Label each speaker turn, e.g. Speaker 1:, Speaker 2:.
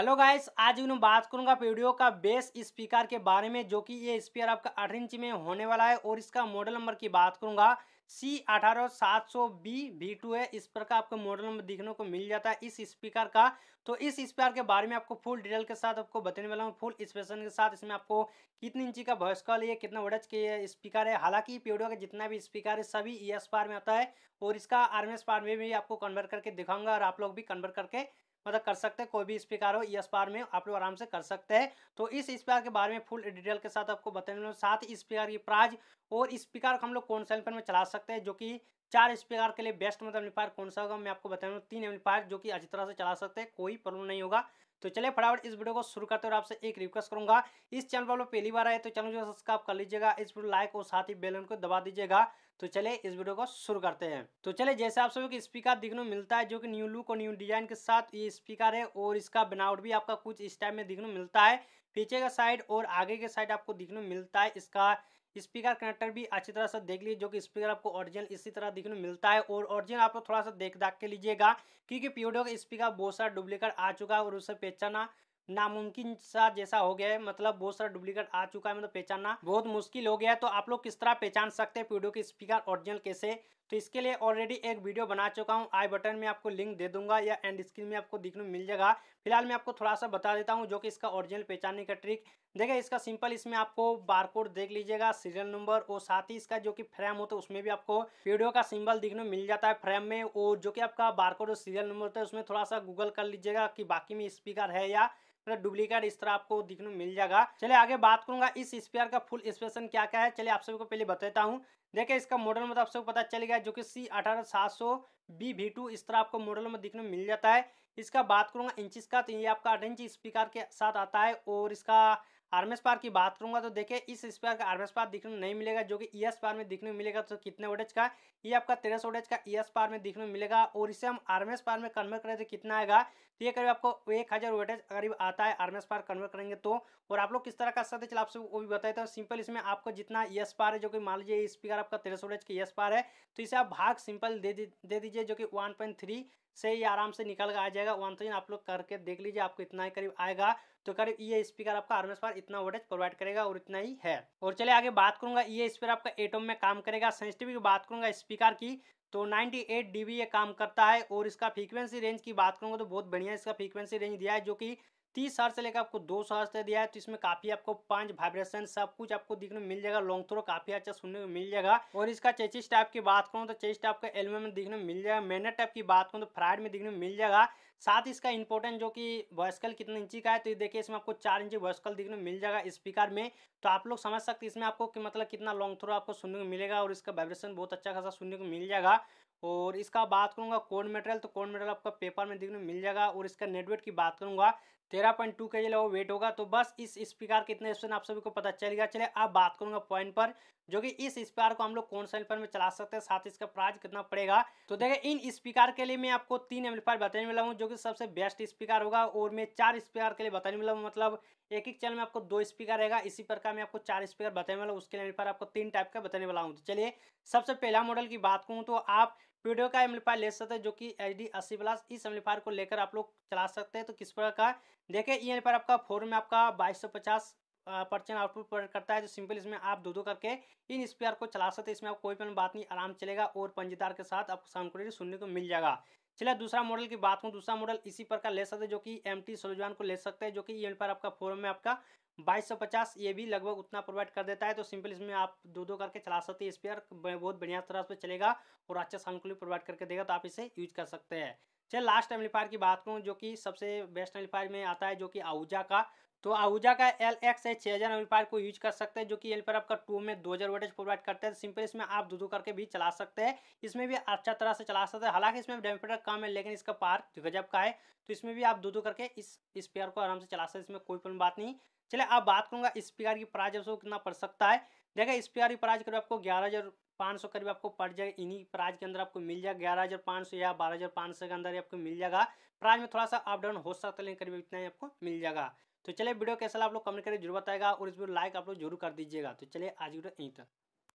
Speaker 1: hello guys आज मैं बात करूंगा वीडियो का बेस स्पीकर के बारे में जो कि ये स्पीकर आपका आठ इंच में होने वाला है और इसका मॉडल नंबर की बात करूंगा सी अठारह सात सौ बी वी टू है इस पर का आपको मॉडल नंबर देखने को मिल जाता है इस स्पीकर का तो इस स्पीकर के बारे में आपको फुल डिटेल के साथ आपको बताने वाला हूँ फुल स्पेशन के साथ इसमें आपको कितनी इंची का वॉइस कॉल है कितना वोडज के स्पीकर है हालांकि पीडियो का जितना भी स्पीकर है सभी ई एस पार में आता है और इसका आर एम एस पार में भी आपको कन्वर्ट करके दिखाऊंगा और आप लोग भी कन्वर्ट करके मतलब कर सकते हैं कोई भी स्पीकर हो इस स्पार में आप लोग आराम से कर सकते हैं तो इस स्पीकर के बारे में फुल डिटेल के साथ आपको बताने साथ ही स्पीकर की प्राइज और स्पीकर हम लोग कौन सा में चला सकते हैं जो कि चार स्पीकर के लिए बेस्ट मतलब एम्पायर कौन सा होगा मैं आपको बता रहा तीन एम्पायर जो कि अच्छी तरह से चला सकते हैं कोई प्रॉब्लम नहीं होगा तो चलिए फटाफट इस वीडियो को शुरू करते और आपसे एक रिक्वेस्ट करूंगा इस चैनल पर पहली बार आए तो चैनल जो सब्सक्राइब कर लीजिएगा इस वीडियो लाइक और साथ ही बेलन को दबा दीजिएगा तो चले इस वीडियो को शुरू करते हैं तो चले जैसे आप सभी को स्पीकर दिखने मिलता है जो कि न्यू लुक और न्यू डिजाइन के साथ ये स्पीकर है और इसका बनावट भी आपका कुछ इस टाइप में दिखने मिलता है पीछे का साइड और आगे के साइड आपको दिखने मिलता है इसका स्पीकर कनेक्टर भी अच्छी तरह से देख लीजिए जो कि स्पीकर आपको ओरिजिनल इसी तरह देखने को मिलता है और ओरिजिनल आपको थोड़ा सा देख दाख के लीजिएगा क्योंकि प्योडियो का स्पीकर बहुत सारा डुप्लीकेट आ चुका है और उससे पहचाना नामुमकिन सा जैसा हो गया है मतलब बहुत सारा डुप्लीकेट आ चुका है मतलब पहचानना बहुत मुश्किल हो गया है तो आप लोग किस तरह पहचान सकते हैं वीडियो के स्पीकर ओरिजिनल कैसे तो इसके लिए ऑलरेडी एक वीडियो बना चुका हूँ आई बटन में आपको लिंक दे दूंगा या एंड स्क्रीन में आपको देखने मिल जाएगा फिलहाल मैं आपको थोड़ा सा बता देता हूँ जो कि इसका ओरिजिनल पहचानने का ट्रिक देखिए इसका सिंपल इसमें आपको बारकोड देख लीजिएगा सीरियल नंबर और साथ ही इसका जो कि फ्रेम होता है उसमें भी आपको वीडियो का सिंबल देखने मिल जाता है फ्रेम में और जो कि आपका बारकोड और सीरियल नंबर होता है उसमें थोड़ा सा गूगल कर लीजिएगा कि बाकी में स्पीकर है या मतलब डुप्लीकेट इस तरह आपको दिखने मिल जाएगा चलिए आगे बात करूंगा इस स्पेयर का फुल स्पेशन क्या क्या है चलिए आप सभी को पहले बताता हूँ देखिए इसका मॉडल मतलब तो आप सबको पता चल गया जो कि सी अठारह सात सौ बी वी टू इस तरह आपको मॉडल में दिखने मिल जाता है इसका बात करूंगा इंचिस का तो ये आपका आठ इंच स्पीकर के साथ आता है और इसका आर्मेस पार की बात करूंगा तो देखिए इस स्पेयर का आर्मेस पार दिखने नहीं मिलेगा जो कि ई e एस पार में दिखने मिलेगा तो कितने वोटेज का ये e आपका तेरह सौ वोटेज का ई e एस पार में दिखने मिलेगा और इसे हम आर्मेस पार में कन्वर्ट करें तो कितना आएगा तो ये करीब आपको एक हज़ार वोटेज करीब आता है आर्मेस पार कन्वर्ट करेंगे तो और आप लोग किस तरह का सत्य चला आपसे वो भी बताए हैं सिंपल इसमें आपको जितना ई एस पार है जो कि मान लीजिए स्पीकर आपका तेरह सौ वोटेज का ई एस पार है तो इसे आप भाग सिंपल दे दीजिए जो कि वन पॉइंट थ्री से ही आराम से निकल कर आ जाएगा वन थाउजेंड आप लोग करके देख लीजिए आपको इतना ही करीब आएगा तो करीब ये स्पीकर आपका आर्मस पर इतना वोटेज प्रोवाइड करेगा और इतना ही है और चले आगे बात करूंगा ये e स्पीकर आपका एटोम में काम करेगा सेंसिटिव की बात करूंगा स्पीकर की तो 98 डीबी ये काम करता है और इसका फ्रीक्वेंसी रेंज की बात करूंगा तो बहुत बढ़िया इसका फ्रीक्वेंसी रेंज दिया है जो कि तीस हार्स से लेकर आपको दो सौ हार्स दिया है तो इसमें काफी आपको पांच वाइब्रेशन सब कुछ आपको देखने मिल जाएगा लॉन्ग थ्रो काफी अच्छा सुनने को मिल जाएगा और इसका चेचिस टाइप की बात करूँ तो चेस्ट टाइप का एलुमिनियम में देखने मिल जाएगा मैनर टाइप की बात करूँ तो फ्राइड में देखने मिल जाएगा साथ इसका इंपोर्टेंट जो कि वॉयसकल कितने इंची का है तो ये देखिए इसमें आपको चार इंची वॉयसकल देखने मिल जाएगा स्पीकर में तो आप लोग समझ सकते हैं इसमें आपको कि मतलब कितना लॉन्ग थ्रो आपको सुनने को मिलेगा और इसका वाइब्रेशन बहुत अच्छा खासा सुनने को मिल जाएगा और इसका बात करूंगा कोड मेटेरियल तो कोड मेटेरियल आपका पेपर में देखने मिल जाएगा और इसका नेटवर्क की बात करूंगा तेरह पॉइंट टू के जी लगभग वेट होगा तो बस इस स्पीकर के इतने ऑप्शन आप सभी को पता चल गया चले अब बात करूंगा पॉइंट पर जो कि इस स्पीकर को हम लोग कौन सा एम्पलीफायर में चला सकते हैं साथ इसका प्राइस कितना पड़ेगा तो देखिए इन स्पीकर के लिए मैं आपको तीन एम्पलीफायर बताने वाला हूँ जो कि सबसे बेस्ट स्पीकर होगा और मैं चार स्पीकर के लिए बताने वाला हूँ मतलब एक एक चैनल में आपको दो स्पीकर रहेगा इसी प्रकार मैं आपको चार स्पीकर बताने वाला हूँ उसके लिए पर आपको तीन टाइप का बताने वाला हूँ तो चलिए सबसे पहला मॉडल की बात करूँ तो आप वीडियो का एम्पलीफायर ले सकते हैं जो कि एच डी अस्सी प्लस इस एम्पलीफायर को लेकर आप लोग चला सकते हैं तो किस प्रकार का देखिए ये एम्पलीफायर आपका फोर में आपका बाईस सौ पचास परसेंट आउटपुट पर करता है तो सिंपल इसमें आप दो दो करके इन स्पीयर को चला सकते हैं इसमें आपको कोई भी बात नहीं आराम चलेगा और पंजीदार के साथ आपको साउंड क्वालिटी सुनने को मिल जाएगा चलिए दूसरा मॉडल की बात हूँ दूसरा मॉडल इसी प्रकार ले सकते हैं जो कि एम टी सोलजवान को ले सकते हैं जो कि ये एम्पलीफायर आपका फोर में आपका बाईस ये भी लगभग उतना प्रोवाइड कर देता है तो सिंपल इसमें आप दो दो करके चला सकते हैं स्पेयर बहुत बढ़िया तरह से चलेगा और अच्छा साउंड क्लिप प्रोवाइड करके देगा तो आप इसे यूज कर सकते हैं चलिए लास्ट एम्पलीफायर की बात करूँ जो कि सबसे बेस्ट एम्पलीफायर में आता है जो कि आहूजा का तो आहूजा का एल एक्स है छः हज़ार एम्पलीफायर को यूज कर सकते हैं जो कि एल पर आपका टू में दो हज़ार वोटेज प्रोवाइड करते हैं सिंपल इसमें आप दो दो करके भी चला सकते हैं इसमें भी अच्छा तरह से चला सकते हैं हालांकि इसमें डेमोफेटर कम है लेकिन इसका पार गजब का है तो इसमें भी आप दो दो करके इस स्पेयर को आराम से चला सकते हैं इसमें कोई प्रॉब्लम बात नहीं चलिए अब बात करूंगा इस प्रकार की प्राइज आपको कितना पड़ सकता है देखिए इस प्रकार की प्राइज करीब आपको ग्यारह हज़ार पाँच सौ करीब आपको पड़ जाएगा इन्हीं प्राइज के अंदर आपको मिल जाएगा ग्यारह हज़ार पाँच सौ या बारह हज़ार पाँच सौ के अंदर आपको मिल जाएगा प्राइज में थोड़ा सा अप डाउन हो सकता है लेकिन करीब इतना ही आपको मिल जाएगा तो चलिए वीडियो कैसा आप लोग कमेंट करके जरूर बताएगा और इस वीडियो लाइक आप लोग जरूर कर दीजिएगा तो चलिए आज वीडियो यहीं तक